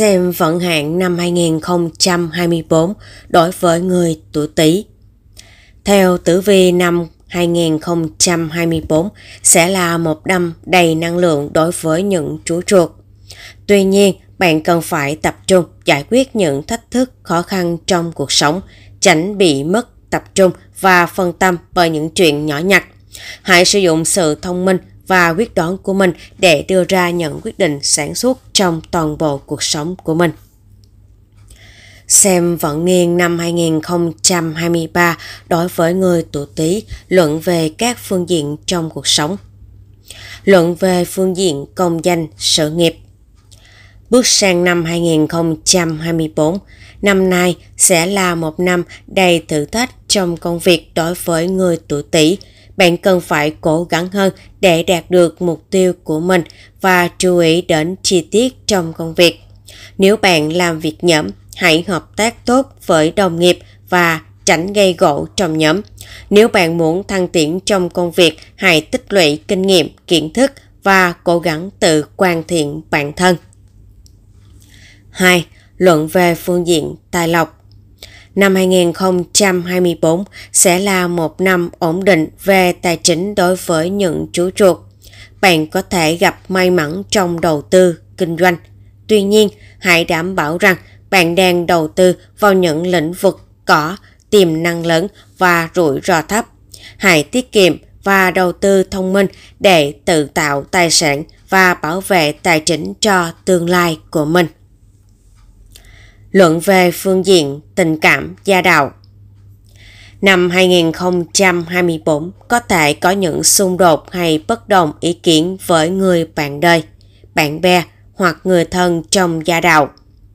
xem vận hạn năm 2024 đối với người tuổi Tý. Theo tử vi năm 2024 sẽ là một năm đầy năng lượng đối với những chú chuột. Tuy nhiên, bạn cần phải tập trung giải quyết những thách thức khó khăn trong cuộc sống, tránh bị mất tập trung và phân tâm bởi những chuyện nhỏ nhặt. Hãy sử dụng sự thông minh và quyết đoán của mình để đưa ra những quyết định sản xuất trong toàn bộ cuộc sống của mình. Xem vận niên năm 2023 đối với người tuổi Tý luận về các phương diện trong cuộc sống. Luận về phương diện công danh, sự nghiệp. Bước sang năm 2024, năm nay sẽ là một năm đầy thử thách trong công việc đối với người tuổi Tý bạn cần phải cố gắng hơn để đạt được mục tiêu của mình và chú ý đến chi tiết trong công việc. Nếu bạn làm việc nhóm, hãy hợp tác tốt với đồng nghiệp và tránh gây gỗ trong nhóm. Nếu bạn muốn thăng tiến trong công việc, hãy tích lũy kinh nghiệm, kiến thức và cố gắng tự hoàn thiện bản thân. 2. Luận về phương diện tài lộc năm 2024 sẽ là một năm ổn định về tài chính đối với những chú chuột. Bạn có thể gặp may mắn trong đầu tư, kinh doanh. Tuy nhiên, hãy đảm bảo rằng bạn đang đầu tư vào những lĩnh vực có tiềm năng lớn và rủi ro thấp. Hãy tiết kiệm và đầu tư thông minh để tự tạo tài sản và bảo vệ tài chính cho tương lai của mình luận về phương diện tình cảm gia đạo. Năm 2024 có thể có những xung đột hay bất đồng ý kiến với người bạn đời, bạn bè hoặc người thân trong gia đạo.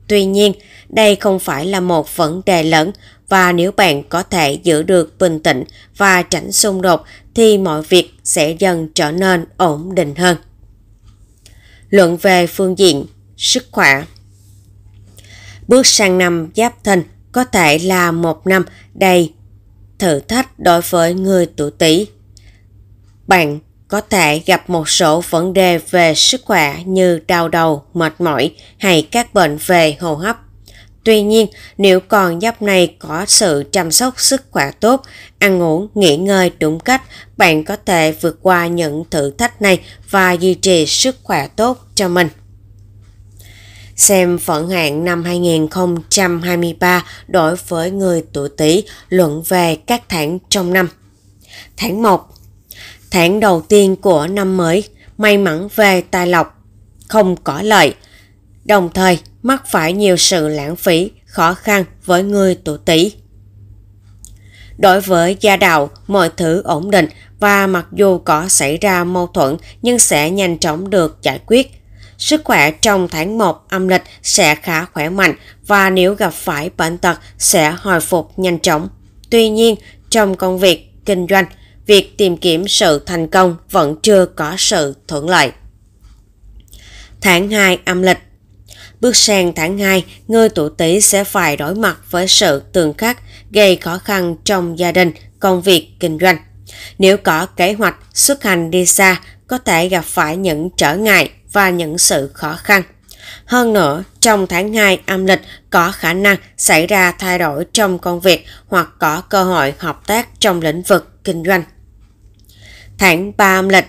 Tuy nhiên, đây không phải là một vấn đề lớn và nếu bạn có thể giữ được bình tĩnh và tránh xung đột thì mọi việc sẽ dần trở nên ổn định hơn. Luận về phương diện sức khỏe bước sang năm giáp thìn có thể là một năm đầy thử thách đối với người tuổi Tý. Bạn có thể gặp một số vấn đề về sức khỏe như đau đầu, mệt mỏi hay các bệnh về hô hấp. Tuy nhiên, nếu còn giáp này có sự chăm sóc sức khỏe tốt, ăn uống, nghỉ ngơi đúng cách, bạn có thể vượt qua những thử thách này và duy trì sức khỏe tốt cho mình xem phận hạn năm 2023 đối với người tuổi Tý luận về các tháng trong năm. Tháng 1 Tháng đầu tiên của năm mới, may mắn về tài lộc, không có lợi, đồng thời mắc phải nhiều sự lãng phí, khó khăn với người tuổi Tý. Đối với gia đạo, mọi thứ ổn định và mặc dù có xảy ra mâu thuẫn nhưng sẽ nhanh chóng được giải quyết Sức khỏe trong tháng 1 âm lịch sẽ khá khỏe mạnh và nếu gặp phải bệnh tật sẽ hồi phục nhanh chóng. Tuy nhiên, trong công việc, kinh doanh, việc tìm kiếm sự thành công vẫn chưa có sự thuận lợi. Tháng 2 âm lịch Bước sang tháng 2, người tuổi Tý sẽ phải đối mặt với sự tương khắc gây khó khăn trong gia đình, công việc, kinh doanh. Nếu có kế hoạch xuất hành đi xa, có thể gặp phải những trở ngại và những sự khó khăn. Hơn nữa, trong tháng 2 âm lịch có khả năng xảy ra thay đổi trong công việc hoặc có cơ hội hợp tác trong lĩnh vực kinh doanh. Tháng 3 âm lịch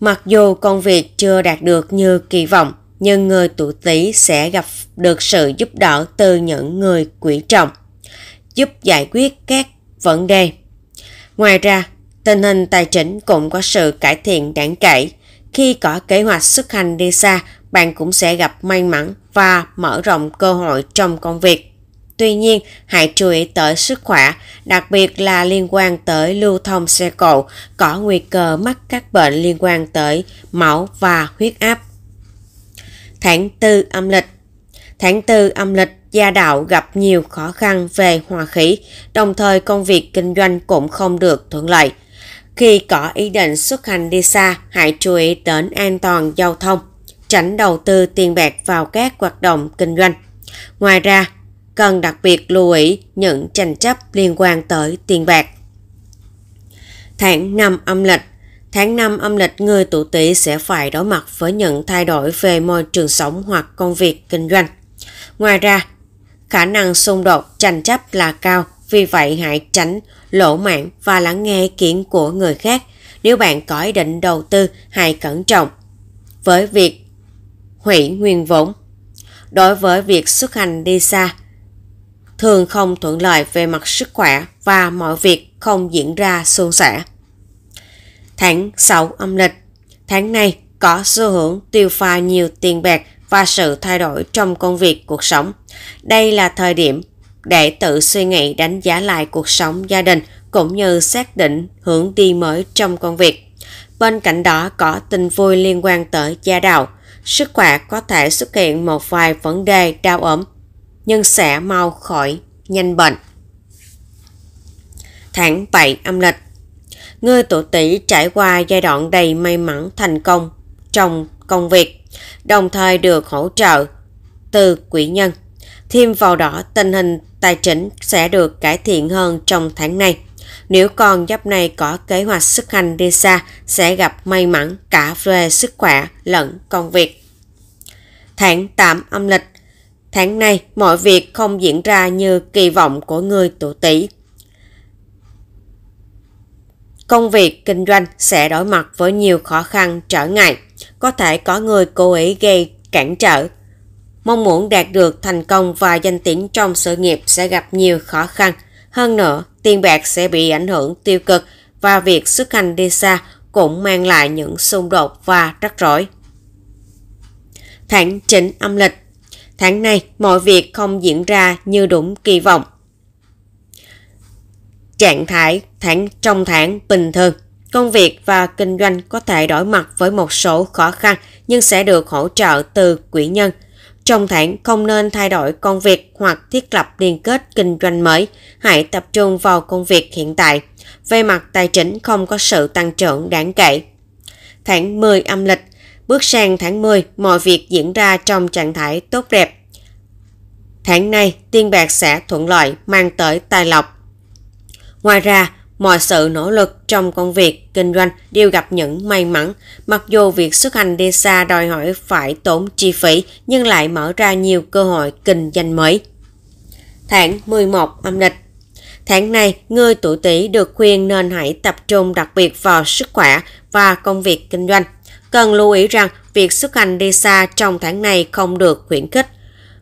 Mặc dù công việc chưa đạt được như kỳ vọng, nhưng người tuổi Tý sẽ gặp được sự giúp đỡ từ những người quỹ trọng, giúp giải quyết các vấn đề. Ngoài ra, tình hình tài chính cũng có sự cải thiện đáng kể khi có kế hoạch xuất hành đi xa, bạn cũng sẽ gặp may mắn và mở rộng cơ hội trong công việc. Tuy nhiên, hãy chú ý tới sức khỏe, đặc biệt là liên quan tới lưu thông xe cộ, có nguy cơ mắc các bệnh liên quan tới máu và huyết áp. Tháng 4 âm lịch Tháng 4 âm lịch, gia đạo gặp nhiều khó khăn về hòa khí, đồng thời công việc kinh doanh cũng không được thuận lợi – khi có ý định xuất hành đi xa, hãy chú ý đến an toàn giao thông, tránh đầu tư tiền bạc vào các hoạt động kinh doanh. Ngoài ra, cần đặc biệt lưu ý những tranh chấp liên quan tới tiền bạc. Tháng 5 âm lịch Tháng 5 âm lịch người tuổi tỵ sẽ phải đối mặt với những thay đổi về môi trường sống hoặc công việc kinh doanh. Ngoài ra, khả năng xung đột tranh chấp là cao vì vậy hãy tránh lộ mạng và lắng nghe kiến của người khác. Nếu bạn có ý định đầu tư, hãy cẩn trọng. Với việc hủy nguyên vốn Đối với việc xuất hành đi xa, thường không thuận lợi về mặt sức khỏe và mọi việc không diễn ra suôn sẻ. Tháng 6 âm lịch Tháng này có xu hướng tiêu pha nhiều tiền bạc và sự thay đổi trong công việc cuộc sống. Đây là thời điểm để tự suy nghĩ đánh giá lại cuộc sống gia đình cũng như xác định hướng đi mới trong công việc. Bên cạnh đó có tin vui liên quan tới gia đạo. Sức khỏe có thể xuất hiện một vài vấn đề đau ốm, nhưng sẽ mau khỏi nhanh bệnh. Tháng 7 âm lịch Người tuổi tỷ trải qua giai đoạn đầy may mắn thành công trong công việc, đồng thời được hỗ trợ từ quỹ nhân Thêm vào đó, tình hình tài chính sẽ được cải thiện hơn trong tháng này. Nếu con giáp này có kế hoạch xuất hành đi xa, sẽ gặp may mắn cả về sức khỏe lẫn công việc. Tháng 8 âm lịch Tháng này, mọi việc không diễn ra như kỳ vọng của người tuổi Tý. Công việc kinh doanh sẽ đối mặt với nhiều khó khăn trở ngại, có thể có người cố ý gây cản trở mong muốn đạt được thành công và danh tiếng trong sự nghiệp sẽ gặp nhiều khó khăn. Hơn nữa, tiền bạc sẽ bị ảnh hưởng tiêu cực và việc xuất hành đi xa cũng mang lại những xung đột và rắc rối. Tháng 9 âm lịch Tháng này, mọi việc không diễn ra như đúng kỳ vọng. Trạng thái tháng trong tháng bình thường Công việc và kinh doanh có thể đối mặt với một số khó khăn nhưng sẽ được hỗ trợ từ quỹ nhân – trong tháng không nên thay đổi công việc hoặc thiết lập liên kết kinh doanh mới, hãy tập trung vào công việc hiện tại. Về mặt tài chính không có sự tăng trưởng đáng kể. Tháng 10 âm lịch Bước sang tháng 10, mọi việc diễn ra trong trạng thái tốt đẹp. Tháng này, tiền bạc sẽ thuận lợi, mang tới tài lộc. Ngoài ra, Mọi sự nỗ lực trong công việc, kinh doanh đều gặp những may mắn. Mặc dù việc xuất hành đi xa đòi hỏi phải tốn chi phí nhưng lại mở ra nhiều cơ hội kinh doanh mới. Tháng 11 âm lịch Tháng này, người tuổi Tý được khuyên nên hãy tập trung đặc biệt vào sức khỏe và công việc kinh doanh. Cần lưu ý rằng việc xuất hành đi xa trong tháng này không được khuyến khích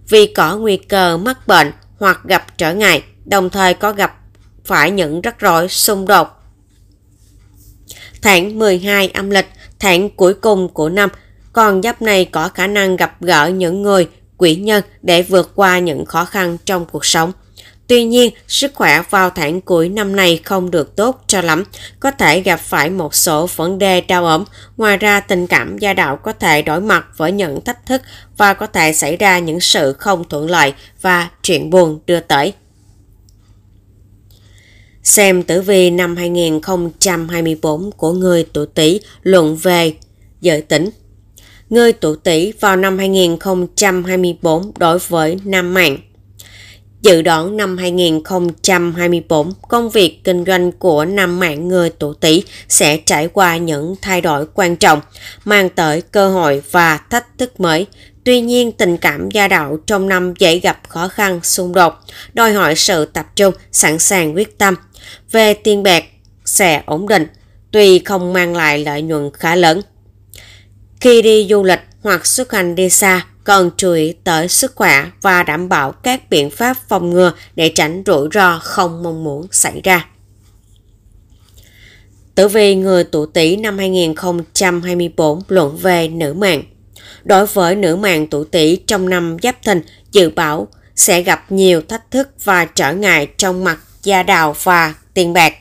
vì có nguy cơ mắc bệnh hoặc gặp trở ngại, đồng thời có gặp phải nhận rắc rối xung đột. Tháng 12 âm lịch, tháng cuối cùng của năm, con giáp này có khả năng gặp gỡ những người, quỷ nhân để vượt qua những khó khăn trong cuộc sống. Tuy nhiên, sức khỏe vào tháng cuối năm này không được tốt cho lắm, có thể gặp phải một số vấn đề đau ốm. Ngoài ra, tình cảm gia đạo có thể đối mặt với những thách thức và có thể xảy ra những sự không thuận lợi và chuyện buồn đưa tới xem tử vi năm 2024 của người tuổi Tý luận về giới tính. Người tuổi Tý vào năm 2024 đối với nam mạng. Dự đoán năm 2024, công việc kinh doanh của năm mạng người tuổi Tý sẽ trải qua những thay đổi quan trọng, mang tới cơ hội và thách thức mới, Tuy nhiên, tình cảm gia đạo trong năm dễ gặp khó khăn, xung đột, đòi hỏi sự tập trung, sẵn sàng quyết tâm. Về tiền bạc, sẽ ổn định, tuy không mang lại lợi nhuận khá lớn. Khi đi du lịch hoặc xuất hành đi xa, cần chú ý tới sức khỏe và đảm bảo các biện pháp phòng ngừa để tránh rủi ro không mong muốn xảy ra. Tử vi người tuổi tỷ năm 2024 luận về nữ mạng đối với nữ mạng tuổi tỷ trong năm Giáp Thìn dự báo sẽ gặp nhiều thách thức và trở ngại trong mặt gia đạo và tiền bạc.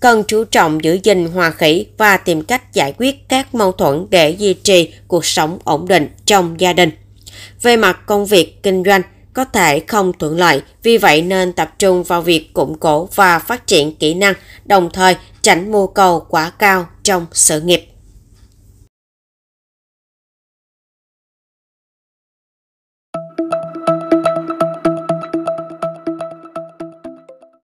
Cần chú trọng giữ gìn hòa khí và tìm cách giải quyết các mâu thuẫn để duy trì cuộc sống ổn định trong gia đình. Về mặt công việc kinh doanh, có thể không thuận lợi, vì vậy nên tập trung vào việc củng cố và phát triển kỹ năng, đồng thời tránh mua cầu quá cao trong sự nghiệp.